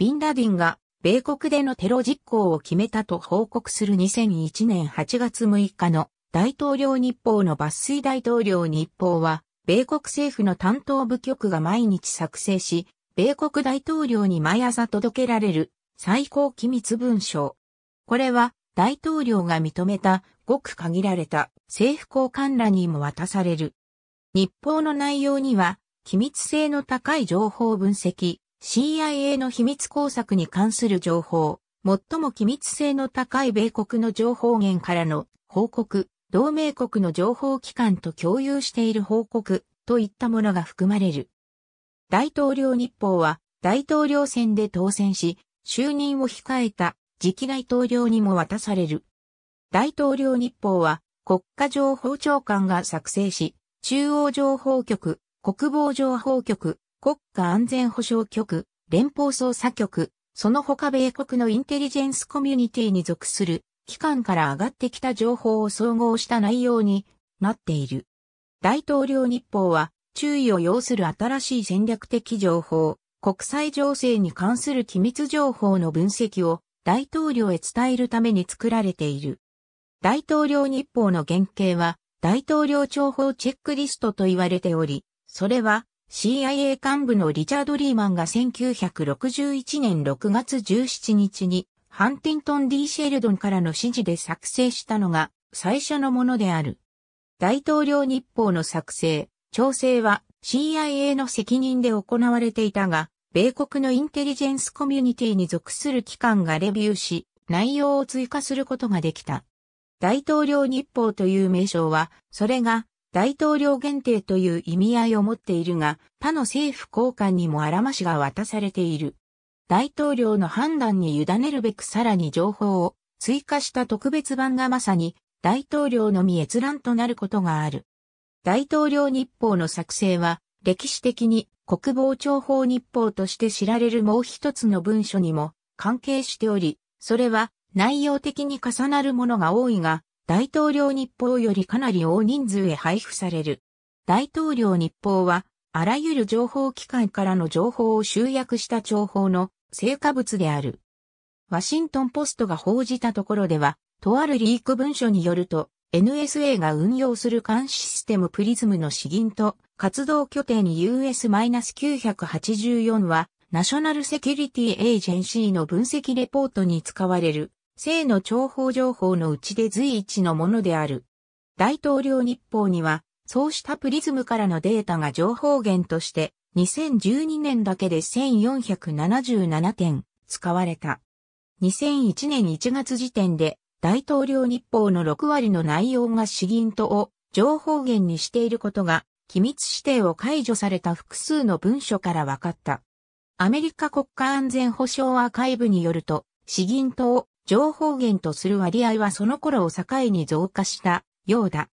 ビンラディンが米国でのテロ実行を決めたと報告する2001年8月6日の大統領日報の抜粋大統領日報は、米国政府の担当部局が毎日作成し、米国大統領に毎朝届けられる最高機密文書。これは大統領が認めたごく限られた政府交換らにも渡される。日報の内容には、機密性の高い情報分析、CIA の秘密工作に関する情報、最も機密性の高い米国の情報源からの報告、同盟国の情報機関と共有している報告といったものが含まれる。大統領日報は大統領選で当選し、就任を控えた次期大統領にも渡される。大統領日報は国家情報長官が作成し、中央情報局、国防情報局、国家安全保障局、連邦捜査局、その他米国のインテリジェンスコミュニティに属する機関から上がってきた情報を総合した内容になっている。大統領日報は注意を要する新しい戦略的情報、国際情勢に関する機密情報の分析を大統領へ伝えるために作られている。大統領日報の原型は大統領情報チェックリストと言われており、それは CIA 幹部のリチャード・リーマンが1961年6月17日にハンティントン・ D・ シェルドンからの指示で作成したのが最初のものである。大統領日報の作成、調整は CIA の責任で行われていたが、米国のインテリジェンスコミュニティに属する機関がレビューし、内容を追加することができた。大統領日報という名称は、それが大統領限定という意味合いを持っているが、他の政府高官にもあらましが渡されている。大統領の判断に委ねるべくさらに情報を追加した特別版がまさに大統領のみ閲覧となることがある。大統領日報の作成は歴史的に国防庁報日報として知られるもう一つの文書にも関係しており、それは内容的に重なるものが多いが、大統領日報よりかなり大人数へ配布される。大統領日報は、あらゆる情報機関からの情報を集約した情報の成果物である。ワシントンポストが報じたところでは、とあるリーク文書によると、NSA が運用する監視システムプリズムの資銀と活動拠点 US-984 は、ナショナルセキュリティエージェンシーの分析レポートに使われる性の情報情報のうちで随一のものである。大統領日報には、そうしたプリズムからのデータが情報源として、2012年だけで1477点使われた。2001年1月時点で、大統領日報の6割の内容が資銀とを情報源にしていることが、機密指定を解除された複数の文書から分かった。アメリカ国家安全保障アーカイブによると、死銀党情報源とする割合はその頃を境に増加したようだ。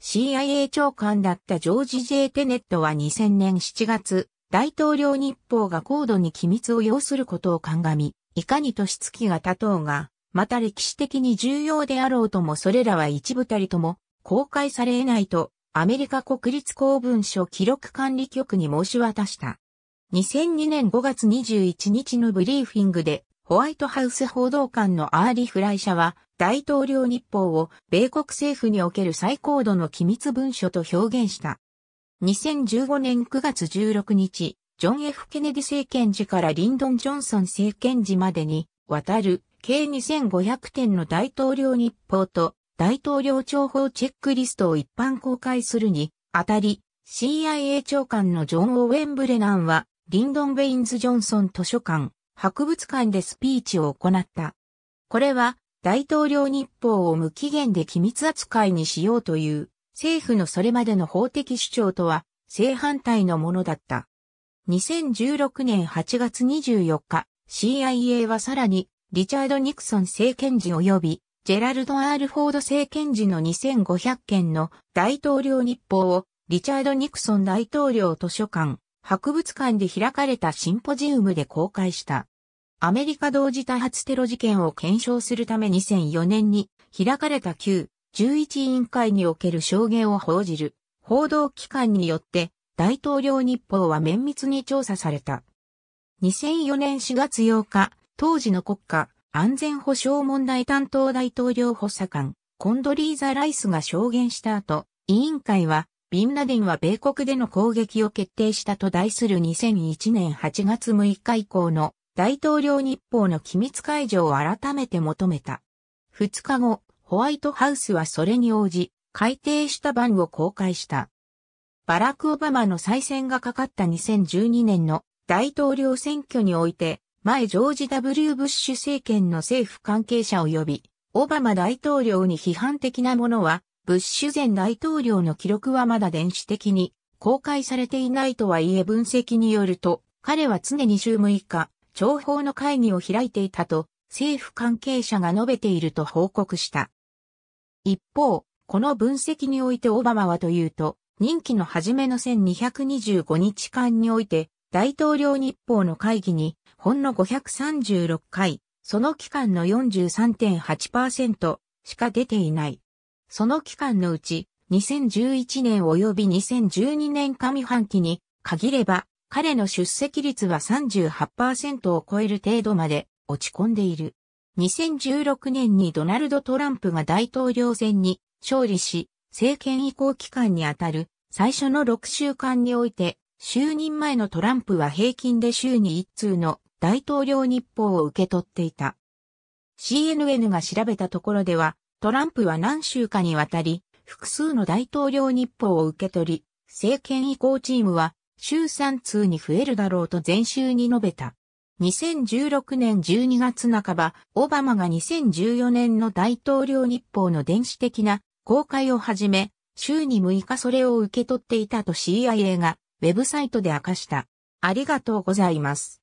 CIA 長官だったジョージ・ジェイ・テネットは2000年7月、大統領日報が高度に機密を要することを鑑み、いかに年月が経とうが、また歴史的に重要であろうともそれらは一部たりとも公開され得ないと、アメリカ国立公文書記録管理局に申し渡した。2002年5月21日のブリーフィングで、ホワイトハウス報道官のアーリ・フライ社は、大統領日報を米国政府における最高度の機密文書と表現した。2015年9月16日、ジョン・ F・ ケネディ政権時からリンドン・ジョンソン政権時までに、渡る計2500点の大統領日報と大統領情報チェックリストを一般公開するにあたり、CIA 長官のジョン・オーウェン・ブレナンは、リンドン・ベインズ・ジョンソン図書館、博物館でスピーチを行った。これは大統領日報を無期限で機密扱いにしようという政府のそれまでの法的主張とは正反対のものだった。2016年8月24日、CIA はさらにリチャード・ニクソン政権時及びジェラルド・アール・フォード政権時の2500件の大統領日報をリチャード・ニクソン大統領図書館、博物館で開かれたシンポジウムで公開した。アメリカ同時多発テロ事件を検証するため2004年に開かれた旧11委員会における証言を報じる報道機関によって大統領日報は綿密に調査された。2004年4月8日、当時の国家安全保障問題担当大統領補佐官、コンドリーザ・ライスが証言した後、委員会は、ビンラディンは米国での攻撃を決定したと題する2001年8月6日以降の大統領日報の機密解除を改めて求めた。2日後、ホワイトハウスはそれに応じ、改定した版を公開した。バラク・オバマの再選がかかった2012年の大統領選挙において、前ジョージ・ W・ ブッシュ政権の政府関係者及び、オバマ大統領に批判的なものは、ブッシュ前大統領の記録はまだ電子的に公開されていないとはいえ分析によると、彼は常に週6日、情報の会議を開いていたと政府関係者が述べていると報告した。一方、この分析においてオバマはというと、任期の初めの1225日間において、大統領日報の会議に、ほんの536回、その期間の43.8%しか出ていない。その期間のうち、2011年及び2012年上半期に限れば、彼の出席率は38%を超える程度まで落ち込んでいる。2016年にドナルド・トランプが大統領選に勝利し、政権移行期間にあたる最初の6週間において、就任前のトランプは平均で週に1通の大統領日報を受け取っていた。CNN が調べたところでは、トランプは何週かにわたり、複数の大統領日報を受け取り、政権移行チームは週3通に増えるだろうと前週に述べた。2016年12月半ば、オバマが2014年の大統領日報の電子的な公開を始め、週に6日それを受け取っていたと CIA がウェブサイトで明かした。ありがとうございます。